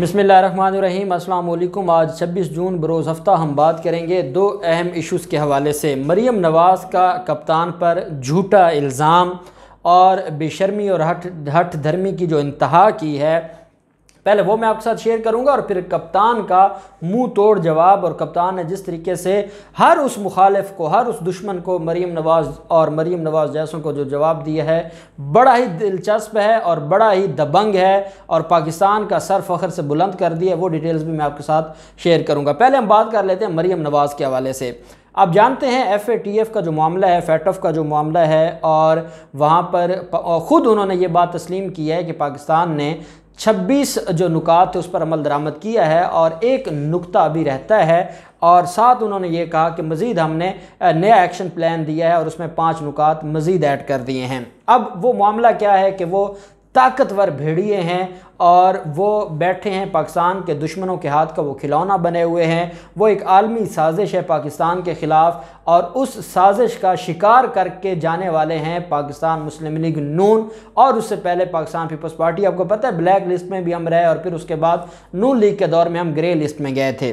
बसमीम अल्लाम आज 26 जून बरोज़ हफ़्ता हम बात करेंगे दो अहम इश्यूज़ के हवाले से मरीम नवाज़ का कप्तान पर झूठा इल्ज़ाम और बेशर्मी और हट हट धर्मी की जो इंतहा की है पहले वो मैं आपके साथ शेयर करूंगा और फिर कप्तान का मुंह तोड़ जवाब और कप्तान ने जिस तरीके से हर उस मुखालिफ को हर उस दुश्मन को मरीम नवाज और मरीम नवाज जैसों को जो जवाब दिया है बड़ा ही दिलचस्प है और बड़ा ही दबंग है और पाकिस्तान का सर फखर से बुलंद कर दिया वो डिटेल्स भी मैं आपके साथ शेयर करूँगा पहले हम बात कर लेते हैं मरीम नवाज़ के हवाले से आप जानते हैं एफ ए टी एफ़ का जो मामला है फैटफ का जो मामला है और वहाँ पर ख़ुद उन्होंने ये बात तस्लीम की है कि पाकिस्तान ने छब्बीस जो नुकात थे उस पर अमल दरामद किया है और एक नुकता भी रहता है और साथ उन्होंने ये कहा कि मज़ीद हमने नया एक्शन प्लान दिया है और उसमें पाँच नुकात मज़ीद ऐड कर दिए हैं अब वो मामला क्या है कि वो ताकतवर भेड़िए हैं और वो बैठे हैं पाकिस्तान के दुश्मनों के हाथ का वो खिलौना बने हुए हैं वो एक आलमी साजिश है पाकिस्तान के ख़िलाफ़ और उस साजिश का शिकार करके जाने वाले हैं पाकिस्तान मुस्लिम लीग नून और उससे पहले पाकिस्तान पीपल्स पार्टी आपको पता है ब्लैक लिस्ट में भी हम रहे और फिर उसके बाद नून लीग के दौर में हम ग्रे लिस्ट में गए थे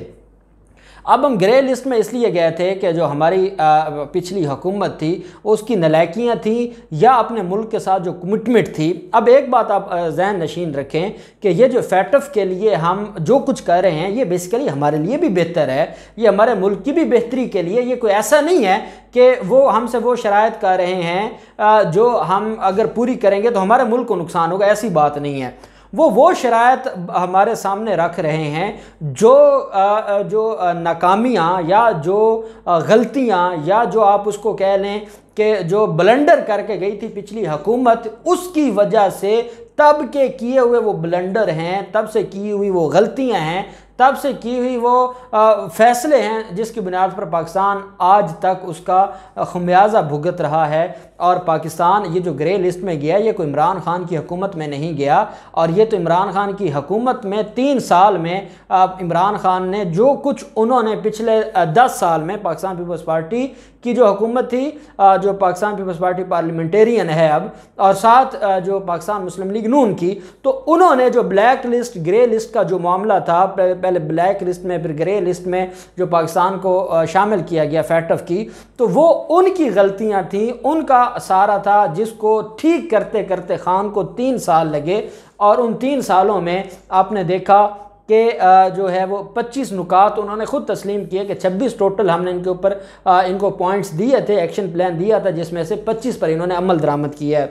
अब हम ग्रे लिस्ट में इसलिए गए थे कि जो हमारी पिछली हुकूमत थी उसकी नलायकियाँ थी या अपने मुल्क के साथ जो कमिटमेंट थी अब एक बात आप जहन नशीन रखें कि ये जो फैटफ के लिए हम जो कुछ कर रहे हैं ये बेसिकली हमारे लिए भी बेहतर है ये हमारे मुल्क की भी बेहतरी के लिए ये कोई ऐसा नहीं है कि वो हमसे वो शराय कर रहे हैं जो हम अगर पूरी करेंगे तो हमारे मुल्क को नुकसान होगा ऐसी बात नहीं है वो वो शरात हमारे सामने रख रहे हैं जो जो नाकामियाँ या जो गलतियाँ या जो आप उसको कह लें कि जो ब्लंडर करके गई थी पिछली हुकूमत उसकी वजह से तब के किए हुए वो ब्लंडर हैं तब से की हुई वो गलतियां हैं तब से की हुई वो फैसले हैं जिसकी बुनियाद पर पाकिस्तान आज तक उसका खमियाजा भुगत रहा है और पाकिस्तान ये जो ग्रे लिस्ट में गया ये कोई इमरान खान की हुकूमत में नहीं गया और ये तो इमरान खान की हुकूमत में तीन साल में इमरान खान ने जो कुछ उन्होंने पिछले दस साल में पाकिस्तान पीपल्स पार्टी की जो हुकूमत थी जो पाकिस्तान पीपल्स पार्टी पार्लियामेंटेरियन है अब और साथ जो पाकिस्तान मुस्लिम लीग इग्नून की तो उन्होंने जो ब्लैक लिस्ट ग्रे लिस्ट का जो मामला था पहले ब्लैक लिस्ट में फिर ग्रे लिस्ट में जो पाकिस्तान को शामिल किया गया फैटफ की तो वो उनकी गलतियां थी उनका सारा था जिसको ठीक करते करते खान को तीन साल लगे और उन तीन सालों में आपने देखा कि जो है वो 25 नुकात उन्होंने ख़ुद तस्लीम किए कि 26 टोटल हमने इनके ऊपर इनको पॉइंट्स दिए थे एक्शन प्लान दिया था जिसमें से 25 पर इन्होंने अमल दरामद किया है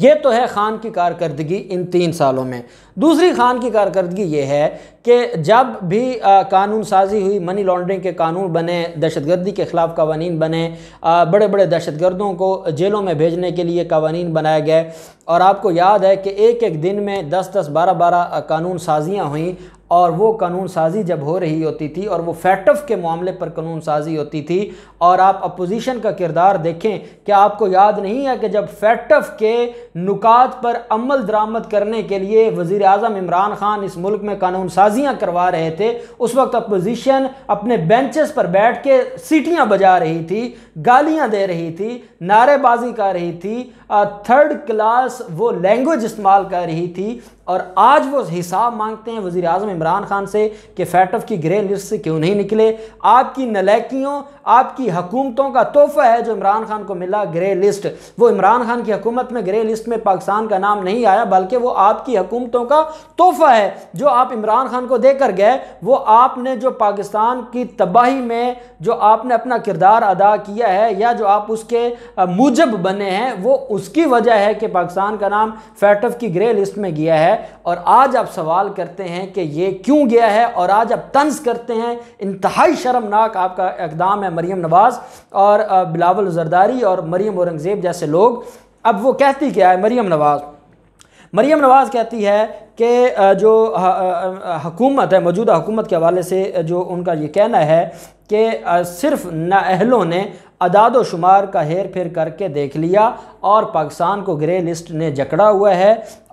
ये तो है ख़ान की कारकर्दगी इन तीन सालों में दूसरी ख़ान की कारकर्दगी ये है कि जब भी आ, कानून साजी हुई मनी लॉन्ड्रिंग के कानून बने दहशतगर्दी के ख़िलाफ़ कवानी बने आ, बड़े बड़े दहशतगर्दों को जेलों में भेजने के लिए कवानी बनाए गए और आपको याद है कि एक एक दिन में दस दस बारह बारह कानून साजियाँ हुई और वो कानून साजी जब हो रही होती थी और वो फैटफ के मामले पर कानून साजी होती थी और आप अपोजिशन का किरदार देखें क्या आपको याद नहीं है कि जब फैटफ के नुकात पर अमल दरामद करने के लिए वज़ी अजम इमरान ख़ान इस मुल्क में कानून साजियाँ करवा रहे थे उस वक्त अपोजिशन अपने बेंचेस पर बैठ के सीटियाँ बजा रही थी गालियाँ दे रही थी नारेबाजी कर रही थी थर्ड क्लास वो लैंग्वेज इस्तेमाल कर रही थी और आज वो हिसाब मांगते हैं वज़ी अजम इमरान ख़ान से कि फैटफ की ग्रे लिस्ट से क्यों नहीं निकले आपकी नलैकियों आपकी हकूमतों का तोहफा है जो इमरान खान को मिला ग्रे लिस्ट वो इमरान खान की हकूमत में ग्रे लिस्ट में पाकिस्तान का नाम नहीं आया बल्कि वो आपकी हकूमतों का तोहफा है जो आप इमरान खान को देकर गए वो आपने जो पाकिस्तान की तबाही में जो आपने अपना किरदार अदा किया है या जो आप उसके मूजब बने हैं वो उसकी वजह है कि पाकिस्तान का नाम फैटफ की ग्रे लिस्ट में गया है है और आज आप सवाल करते हैं कि ये क्यों गया है और आज आप तंज करते हैं इंतहाई शर्मनाक आपका इकदाम है मरीम नवाज़ और बिलावल जरदारी और मरीम औरंगज़ेब जैसे लोग अब वो कहती क्या है मरीम नवाज़ मरीम नवाज़ कहती है कि जो हकूमत है मौजूदा हुकूमत के हवाले से जो उनका ये कहना है कि सिर्फ नाहलों ने अदाद शुमार का हेर फेर करके देख लिया और पाकिस्तान को ग्रे लिस्ट ने जकड़ा हुआ है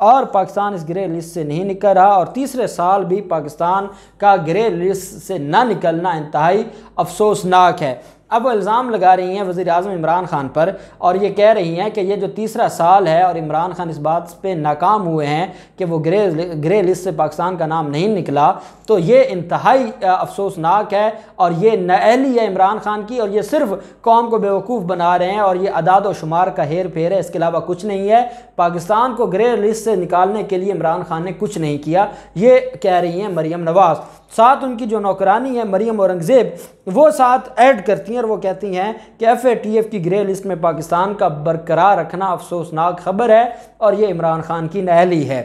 और पाकिस्तान इस ग्रे लिस्ट से नहीं निकल रहा और तीसरे साल भी पाकिस्तान का ग्रे लिस्ट से ना निकलना इंतहाई अफसोसनाक है अब वो इल्ज़ाम लगा रही हैं वज़ी अजम इमरान ख़ान पर और ये कह रही हैं कि ये जो तीसरा साल है और इमरान ख़ान इस बात पर नाकाम हुए हैं कि वो ग्रे ग्रे लिस्ट से पाकिस्तान का नाम नहीं निकला तो ये इंतहाई अफसोसनाक है और ये नली है इमरान ख़ान की और ये सिर्फ कौम को बेवकूफ़ बना रहे हैं और ये अदाद व शुमार का हेर फेर है इसके अलावा कुछ नहीं है पाकिस्तान को ग्रे लिस्ट से निकालने के लिए इमरान ख़ान ने कुछ नहीं किया ये कह रही हैं मरीम नवाज़ साथ उनकी जो नौकरानी है मरियम औरंगज़ेब वो साथ ऐड करती हैं और वो कहती हैं कि एफ़ ए टी एफ़ की ग्रे लिस्ट में पाकिस्तान का बरकरार रखना अफसोसनाक खबर है और ये इमरान खान की नहली है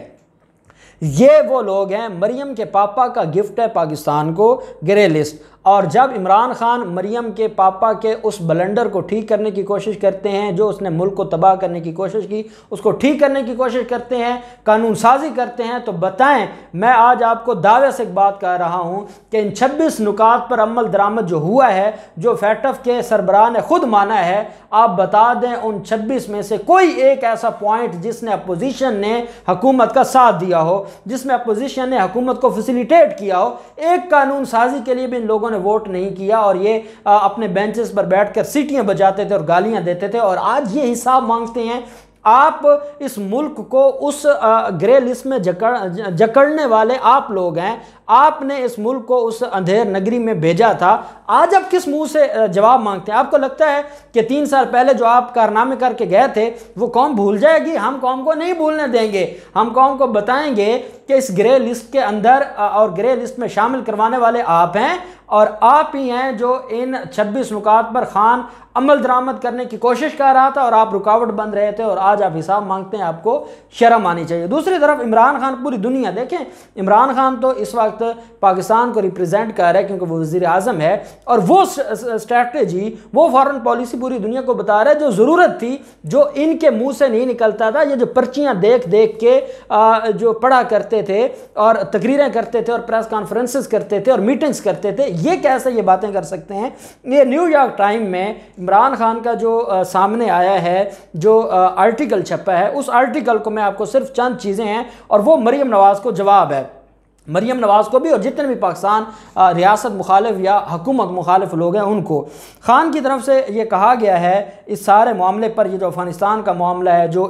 ये वो लोग हैं मरियम के पापा का गिफ्ट है पाकिस्तान को ग्रे लिस्ट और जब इमरान खान मरीम के पापा के उस बलंडर को ठीक करने की कोशिश करते हैं जो उसने मुल्क को तबाह करने की कोशिश की उसको ठीक करने की कोशिश करते हैं कानून साजी करते हैं तो बताएं मैं आज आपको दावे से एक बात कह रहा हूं कि इन छब्बीस नुकात पर अमल दरामद जो हुआ है जो फैटफ के सरबराह ने खुद माना है आप बता दें उन छब्बीस में से कोई एक ऐसा पॉइंट जिसने अपोजिशन ने हकूमत का साथ दिया हो जिसमें अपोजिशन ने हकूमत को फैसिलिटेट किया हो एक कानून साजी के लिए भी इन लोगों ने उन्होंने वोट नहीं किया और ये अपने बेंचेस पर बैठकर सीटियां बजाते थे और गालियां देते थे और आज ये हिसाब मांगते हैं आप इस मुल्क को उस ग्रे लिस्ट में जकड़ जकड़ने वाले आप लोग हैं आपने इस मुल्क को उस अंधेर नगरी में भेजा था आज आप किस मुंह से जवाब मांगते हैं आपको लगता है कि तीन साल पहले जो आप कारनामे करके गए थे वो कौम भूल जाएगी हम कौम को नहीं भूलने देंगे हम कौम को बताएंगे कि इस ग्रे लिस्ट के अंदर और ग्रे लिस्ट में शामिल करवाने वाले आप हैं और आप ही हैं जो इन 26 नुकात पर ख़ान अमल दरामद करने की कोशिश कर रहा था और आप रुकावट बन रहे थे और आज आप हिसाब मांगते हैं आपको शर्म आनी चाहिए दूसरी तरफ इमरान खान पूरी दुनिया देखें इमरान खान तो इस वक्त पाकिस्तान को रिप्रेजेंट कर रहा है क्योंकि वो वजीर अजम है और वो स्ट्रैटेजी वो फॉरन पॉलिसी पूरी दुनिया को बता रहा है जो ज़रूरत थी जो इनके मुँह से नहीं निकलता था ये जो पर्चियाँ देख देख के आ, जो पढ़ा करते थे और तकरीरें करते थे और प्रेस कॉन्फ्रेंसिस करते थे और मीटिंग्स करते थे ये कैसे ये बातें कर सकते हैं ये न्यूयॉर्क टाइम में इमरान खान का जो आ, सामने आया है जो आ, आर्टिकल छपा है उस आर्टिकल को मैं आपको सिर्फ चंद चीज़ें हैं और वो मरीम नवाज़ को जवाब है मरीम नवाज़ को भी और जितने भी पाकिस्तान रियासत मुखालफ या हकूमत मुखालफ लोग हैं उनको खान की तरफ से ये कहा गया है इस सारे मामले पर ये जो अफ़गानिस्तान का मामला है जो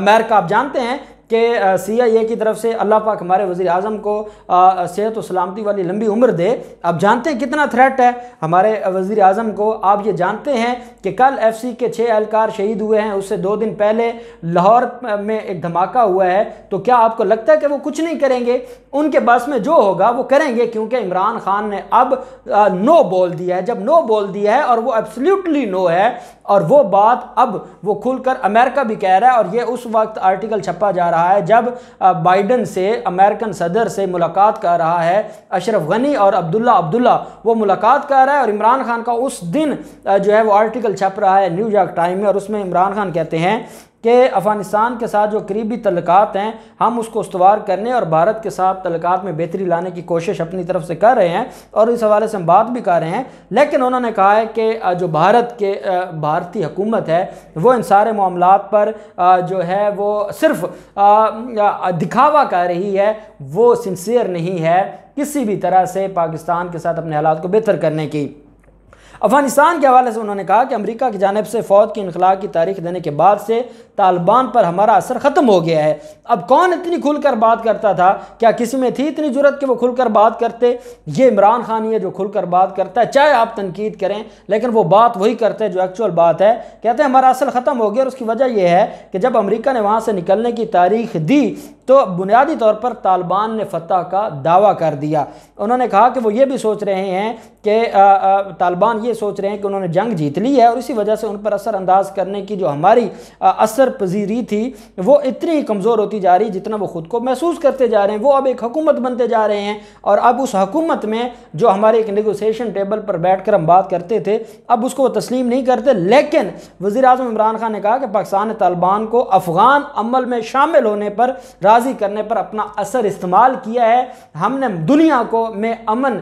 अमेरिका आप जानते हैं कि सी आई ए की तरफ से अल्लाह पाक हमारे वज़ी अजम को सेहत और सलामती वाली लंबी उम्र दे आप जानते हैं कितना थ्रेट है हमारे वज़ी अजम को आप ये जानते हैं कि कल एफ सी के छः एहलकार शहीद हुए हैं उससे दो दिन पहले लाहौर में एक धमाका हुआ है तो क्या आपको लगता है कि वो कुछ नहीं करेंगे उनके बस में जो होगा वो करेंगे क्योंकि इमरान खान ने अब नो बोल दिया है जब नो बोल दिया है और वो एब्सोल्युटली नो है और वो बात अब वो खुलकर अमेरिका भी कह रहा है और ये उस वक्त आर्टिकल छपा जा रहा है जब बाइडन से अमेरिकन सदर से मुलाकात कर रहा है अशरफ गनी और अब्दुल्ला अब्दुल्ला वो मुलाकात कर रहा है और इमरान खान का उस दिन जो है वो आर्टिकल छप रहा है न्यूयॉर्क टाइम में और उसमें इमरान खान कहते हैं कि अफ़गानिस्तान के साथ जो करीबी तलक़ात हैं हम उसको उसवार करने और भारत के साथ तलक़ात में बेहतरी लाने की कोशिश अपनी तरफ से कर रहे हैं और इस हवाले से हम बात भी कर रहे हैं लेकिन उन्होंने कहा है कि जो भारत के भारतीय हुकूमत है वो इन सारे मामला पर जो है वो सिर्फ दिखावा कर रही है वो सिंसियर नहीं है किसी भी तरह से पाकिस्तान के साथ अपने हालात को बेहतर करने की अफगानिस्तान के हवाले से उन्होंने कहा कि अमेरिका की जानब से फ़ौज की इनखला की तारीख देने के बाद से तालिबान पर हमारा असर ख़त्म हो गया है अब कौन इतनी खुलकर बात करता था क्या किसी में थी इतनी जरूरत कि वो खुलकर बात करते ये इमरान खान ही है जो खुलकर बात करता है चाहे आप तनकीद करें लेकिन वो बात वही करते हैं जो एक्चुअल बात है कहते हैं हमारा असर ख़त्म हो गया और उसकी वजह यह है कि जब अमरीका ने वहाँ से निकलने की तारीख दी तो बुनियादी तौर पर तालिबान ने फतह का दावा कर दिया उन्होंने कहा कि वो ये भी सोच रहे हैं कि तालिबान ये सोच रहे हैं कि उन्होंने जंग जीत ली है और इसी वजह से उन पर असरअंदाज करने की जो हमारी असर मदद पजीरी थी वो इतनी ही कमज़ोर होती जा रही जितना वो ख़ुद को महसूस करते जा रहे हैं वो अब एक हुकूमत बनते जा रहे हैं और अब उस हकूमत में जो हमारे एक नगोसिएशन टेबल पर बैठ कर हम बात करते थे अब उसको तस्लीम नहीं करते लेकिन वज़ी अजम इमरान खान ने कहा कि पाकिस्तान ने तालिबान को अफ़गान अमल में शामिल होने पर राज़ी करने पर अपना असर इस्तेमाल किया है हमने दुनिया को में अमन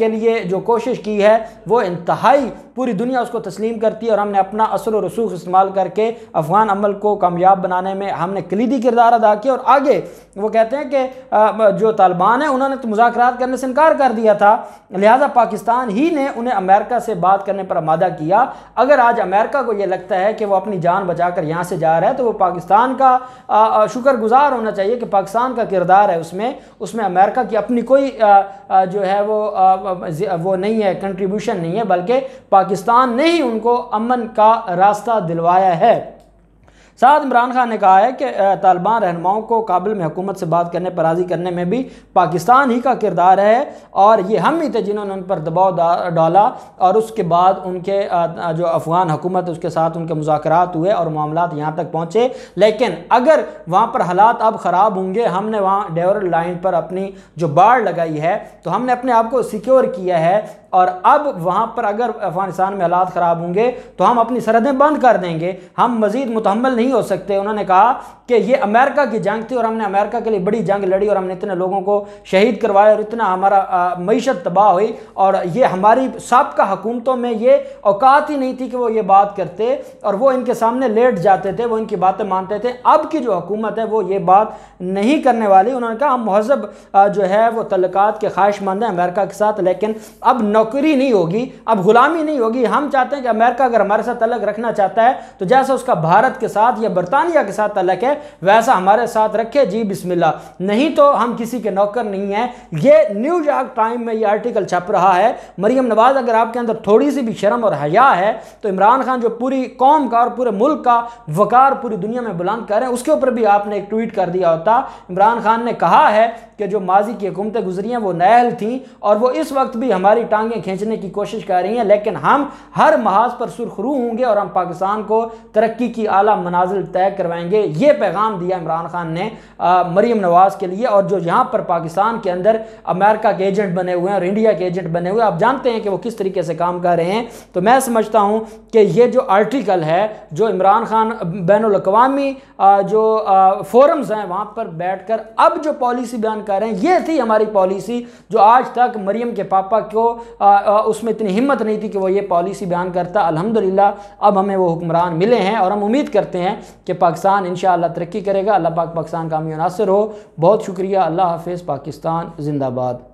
के लिए जो कोशिश की है वो इंतहाई पूरी दुनिया उसको तस्लीम करती है और हमने अपना असर व रसूख इस्तेमाल करके अफ़गान अमल मुल्क को कामयाब बनाने में हमने कलीदी किरदार अदा किया और आगे वो कहते हैं कि जो तालिबान है उन्होंने तो मुजाकर करने से इनकार कर दिया था लिहाजा पाकिस्तान ही ने उन्हें अमेरिका से बात करने पर आमादा किया अगर आज अमेरिका को यह लगता है कि वह अपनी जान बचा कर यहाँ से जा रहा है तो वह पाकिस्तान का शुक्रगुजार होना चाहिए कि पाकिस्तान का किरदार है उसमें उसमें अमेरिका की अपनी कोई जो है वो वो नहीं है कंट्रीब्यूशन नहीं है बल्कि पाकिस्तान ने ही उनको अमन का रास्ता दिलवाया है साथ इमरान खान ने कहा है कि तालिबान रहनुमाओं को काबिल में हुकूमत से बात करने पर राज़ी करने में भी पाकिस्तान ही का किरदार है और ये हम ही थे जिन्होंने उन पर दबाव डाला और उसके बाद उनके जो अफ़गान हुकूमत उसके साथ उनके मुजाकर हुए और मामला यहाँ तक पहुँचे लेकिन अगर वहाँ पर हालात अब ख़राब होंगे हमने वहाँ डेवर लाइन पर अपनी जो बाढ़ लगाई है तो हमने अपने आप को सिक्योर किया है और अब वहाँ पर अगर अफगानिस्तान में हालात ख़राब होंगे तो हम अपनी सरहदें बंद कर देंगे हम मज़ीद मुतमल नहीं हो सकते उन्होंने कहा कि ये अमेरिका की जंग थी और हमने अमेरिका के लिए बड़ी जंग लड़ी और हमने इतने लोगों को शहीद करवाया और इतना हमारा मीशत तबाह हुई और ये हमारी सबका हुकूमतों में ये औकात ही नहीं थी कि वो ये बात करते और वो इनके सामने लेट जाते थे वो इनकी बातें मानते थे अब की जो हुकूमत है वो ये बात नहीं करने वाली उन्होंने कहा हम महजब जो है वो तलक़ात के ख्वाहिशमंद हैं अमेरिका के साथ लेकिन अब नौ नौकरी नहीं होगी अब गुलामी नहीं होगी हम चाहते हैं कि अमेरिका अगर हमारे साथ अलग रखना चाहता है तो जैसा उसका भारत के साथ या बरतानिया के साथ अलग है वैसा हमारे साथ रखे जी बिस्मिल्ला नहीं तो हम किसी के नौकर नहीं हैं ये न्यूयॉर्क टाइम में ये आर्टिकल छप रहा है मरीम नवाज अगर आपके अंदर थोड़ी सी भी शर्म और हया है तो इमरान खान जो पूरी कौम का और पूरे मुल्क का वकार पूरी दुनिया में बुलंद कर रहे हैं उसके ऊपर भी आपने एक ट्वीट कर दिया होता इमरान खान ने कहा है कि जो माजी की हुकूमतें गुजरी हैं वो नहल थी और वो इस वक्त भी हमारी टांग टांगें खींचने की कोशिश कर रही हैं लेकिन हम हर महाज पर सुरखरू होंगे और हम पाकिस्तान को तरक्की की आला मनाजिल तय करवाएंगे ये पैगाम दिया इमरान खान ने मरीम नवाज़ के लिए और जो यहाँ पर पाकिस्तान के अंदर अमेरिका के एजेंट बने हुए हैं और इंडिया के एजेंट बने हुए हैं आप जानते हैं कि वो किस तरीके से काम कर रहे हैं तो मैं समझता हूँ कि ये जो आर्टिकल है जो इमरान खान बैन अवी जो फोरम्स हैं वहाँ पर बैठ कर अब जो पॉलिसी बयान कर रहे हैं ये थी हमारी पॉलिसी जो आज तक मरीम के पापा को उसमें इतनी हिम्मत नहीं थी कि वो ये पॉलिसी बयान करता अल्हम्दुलिल्लाह अब हमें वो हुक्मरान मिले हैं और हम उम्मीद करते हैं कि पाकिस्तान इन तरक्की करेगा अल्लाह पाक पाकिस्तान कामयाब हो बहुत शुक्रिया अल्लाह हाफिज़ पाकिस्तान जिंदाबाद